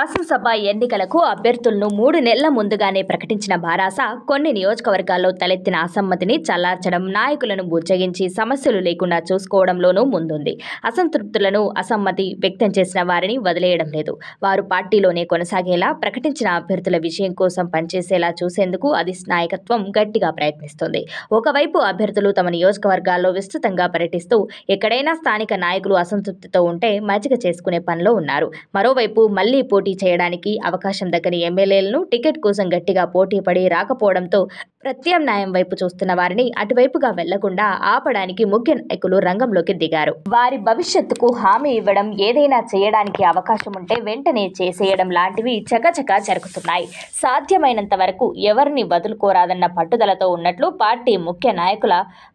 శాసనసభ ఎన్నికలకు అభ్యర్థులను మూడు నెలల ముందుగానే ప్రకటించిన భారాస కొన్ని నియోజకవర్గాల్లో తలెత్తిన అసమ్మతిని చల్లార్చడం నాయకులను బుజ్జగించి సమస్యలు లేకుండా చూసుకోవడంలోనూ ముందుంది అసంతృప్తులను అసమ్మతి వ్యక్తం చేసిన వారిని వదిలేయడం లేదు వారు పార్టీలోనే కొనసాగేలా ప్రకటించిన అభ్యర్థుల విజయం కోసం పనిచేసేలా చూసేందుకు అది నాయకత్వం గట్టిగా ప్రయత్నిస్తుంది ఒకవైపు అభ్యర్థులు తమ నియోజకవర్గాల్లో విస్తృతంగా పర్యటిస్తూ ఎక్కడైనా స్థానిక నాయకులు అసంతృప్తితో ఉంటే మజ్జిగ చేసుకునే పనిలో ఉన్నారు మరోవైపు మళ్లీ పోటీ పోటీ చేయడానికి అవకాశం దక్కని ఎమ్మెల్యేలను టికెట్ కోసం గట్టిగా పోటీ పడి రాకపోవడంతో ప్రత్యామ్నాయం వైపు చూస్తున్న వారిని అటువైపుగా వెళ్లకుండా ఆపడానికి ముఖ్య నాయకులు రంగంలోకి దిగారు వారి భవిష్యత్తుకు హామీ ఇవ్వడం ఏదైనా చేయడానికి అవకాశం ఉంటే వెంటనే చేసేయడం లాంటివి చకచకా జరుగుతున్నాయి సాధ్యమైనంత వరకు ఎవరిని వదులుకోరాదన్న పట్టుదలతో ఉన్నట్లు పార్టీ ముఖ్య నాయకుల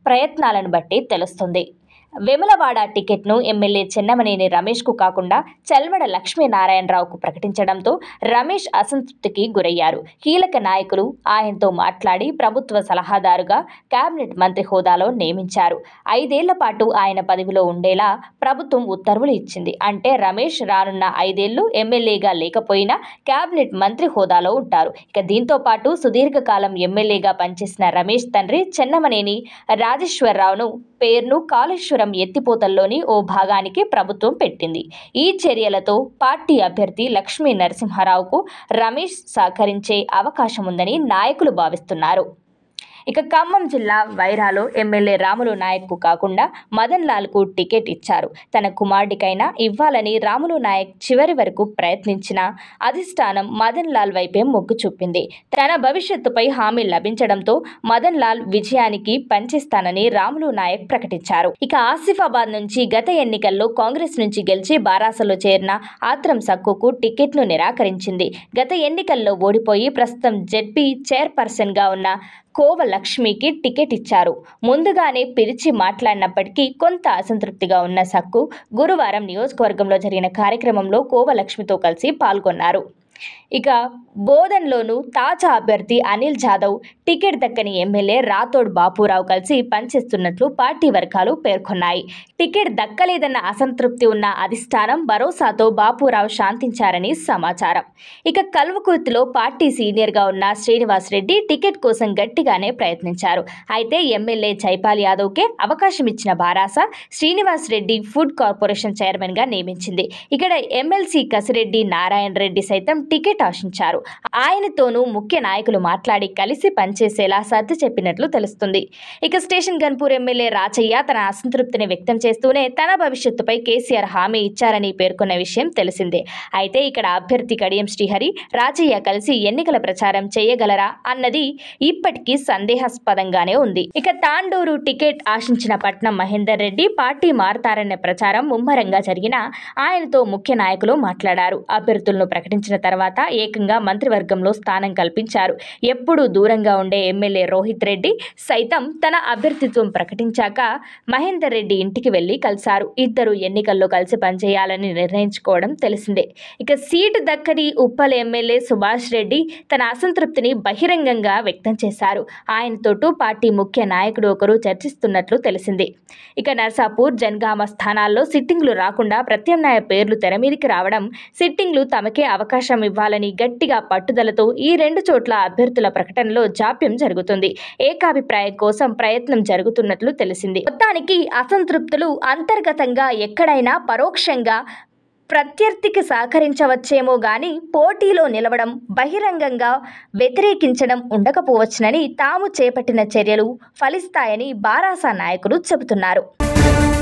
ప్రయత్నాలను బట్టి తెలుస్తుంది వెములవాడ టికెట్ను ఎమ్మెల్యే చెన్నమనేని రమేష్కు కాకుండా చల్మడ లక్ష్మీనారాయణరావుకు ప్రకటించడంతో రమేష్ అసంతృప్తికి గురయ్యారు కీలక నాయకులు ఆయనతో మాట్లాడి ప్రభుత్వ సలహాదారుగా కేబినెట్ మంత్రి హోదాలో నియమించారు ఐదేళ్ల పాటు ఆయన పదవిలో ఉండేలా ప్రభుత్వం ఉత్తర్వులు ఇచ్చింది అంటే రమేష్ రానున్న ఐదేళ్లు ఎమ్మెల్యేగా లేకపోయినా కేబినెట్ మంత్రి హోదాలో ఉంటారు ఇక దీంతో పాటు సుదీర్ఘకాలం ఎమ్మెల్యేగా పనిచేసిన రమేష్ తండ్రి చెన్నమనేని రాజేశ్వరరావును పేరును కాళేశ్వరం మండలం ఎత్తిపోతల్లోని ఓ భాగానికి ప్రభుత్వం పెట్టింది ఈ చర్యలతో పార్టీ అభ్యర్థి లక్ష్మీ నరసింహారావుకు రమేష్ సహకరించే అవకాశముందని నాయకులు భావిస్తున్నారు ఇక ఖమ్మం జిల్లా వైరాలో ఎమ్మెల్యే రాములు నాయక్కు కాకుండా మదన్ లాల్కు టికెట్ ఇచ్చారు తన కుమారుడికైనా ఇవ్వాలని రాములు నాయక్ చివరి వరకు ప్రయత్నించిన అధిష్టానం మదన్ లాల్ వైపే మొగ్గు చూపింది తన భవిష్యత్తుపై హామీ లభించడంతో మదన్ లాల్ విజయానికి పనిచేస్తానని రాములు నాయక్ ప్రకటించారు ఇక ఆసిఫాబాద్ నుంచి గత ఎన్నికల్లో కాంగ్రెస్ నుంచి గెలిచి బారాసలో చేరిన ఆత్రం సక్కుకు టికెట్ను నిరాకరించింది గత ఎన్నికల్లో ఓడిపోయి ప్రస్తుతం జెడ్పీ చైర్పర్సన్గా ఉన్న కోవల లక్ష్మికి టికెట్ ఇచ్చారు ముందుగానే పిలిచి మాట్లాడినప్పటికీ కొంత అసంతృప్తిగా ఉన్న సక్కు గురువారం నియోజకవర్గంలో జరిగిన కార్యక్రమంలో కోవలక్ష్మితో కలిసి పాల్గొన్నారు ఇక బోధన్లోనూ తాజా అభ్యర్థి అనిల్ జాదవ్ టికెట్ దక్కని ఎమ్మెల్యే రాథోడ్ బాపురావు కలిసి పనిచేస్తున్నట్లు పార్టీ వర్గాలు పేర్కొన్నాయి టికెట్ దక్కలేదన్న అసంతృప్తి ఉన్న అధిష్టానం భరోసాతో బాపురావు శాంతించారని సమాచారం ఇక కల్వకుర్తిలో పార్టీ సీనియర్గా ఉన్న శ్రీనివాస్ రెడ్డి టికెట్ కోసం గట్టిగానే ప్రయత్నించారు అయితే ఎమ్మెల్యే జైపాల్ యాదవ్కే అవకాశం ఇచ్చిన బారాస శ్రీనివాస్ రెడ్డి ఫుడ్ కార్పొరేషన్ చైర్మన్గా నియమించింది ఇక్కడ ఎమ్మెల్సీ కసిరెడ్డి నారాయణ రెడ్డి సైతం టికెట్ ఆశించారు ఆయనతోనూ ముఖ్య నాయకులు మాట్లాడి కలిసి పనిచేసేలా సర్ది చెప్పినట్లు తెలుస్తుంది ఇక స్టేషన్ గన్పూర్ ఎమ్మెల్యే రాచయ్య తన అసంతృప్తిని వ్యక్తం చేస్తూనే తన భవిష్యత్తుపై కేసీఆర్ హామీ ఇచ్చారని పేర్కొన్న విషయం తెలిసిందే అయితే ఇక్కడ అభ్యర్థి కడియం శ్రీహరి రాజయ్య కలిసి ఎన్నికల ప్రచారం చేయగలరా అన్నది ఇప్పటికీ సందేహాస్పదంగానే ఉంది ఇక తాండూరు టికెట్ ఆశించిన పట్నం మహేందర్ రెడ్డి పార్టీ మారతారనే ప్రచారం ముమ్మరంగా జరిగిన ఆయనతో ముఖ్య నాయకులు మాట్లాడారు అభ్యర్థులను ప్రకటించిన తర్వాత తర్వాత ఏకంగా మంత్రివర్గంలో స్థానం కల్పించారు ఎప్పుడూ దూరంగా ఉండే ఎమ్మెల్యే రోహిత్ రెడ్డి సైతం తన అభ్యర్థిత్వం ప్రకటించాక మహేందర్ రెడ్డి ఇంటికి వెళ్లి కలిశారు ఇద్దరు ఎన్నికల్లో కలిసి పనిచేయాలని నిర్ణయించుకోవడం తెలిసిందే ఇక సీటు దక్కని ఉప్పల్ ఎమ్మెల్యే సుభాష్ రెడ్డి తన అసంతృప్తిని బహిరంగంగా వ్యక్తం చేశారు ఆయనతోటూ పార్టీ ముఖ్య నాయకుడు ఒకరు చర్చిస్తున్నట్లు తెలిసింది ఇక నర్సాపూర్ జన్గామ స్థానాల్లో సిట్టింగ్లు రాకుండా ప్రత్యామ్నాయ పేర్లు తెర మీదకి రావడం సిట్టింగ్లు తమకే అవకాశం ఇవ్వాలని గట్టిగా పట్టుదలతో ఈ రెండు చోట్ల అభ్యర్థుల ప్రకటనలో జాప్యం జరుగుతుంది ఏకాభిప్రాయం కోసం ప్రయత్నం జరుగుతున్నట్లు తెలిసింది మొత్తానికి అసంతృప్తులు అంతర్గతంగా ఎక్కడైనా పరోక్షంగా ప్రత్యర్థికి సహకరించవచ్చేమో గాని పోటీలో నిలవడం బహిరంగంగా వ్యతిరేకించడం ఉండకపోవచ్చునని తాము చేపట్టిన చర్యలు ఫలిస్తాయని బారాసా నాయకులు చెబుతున్నారు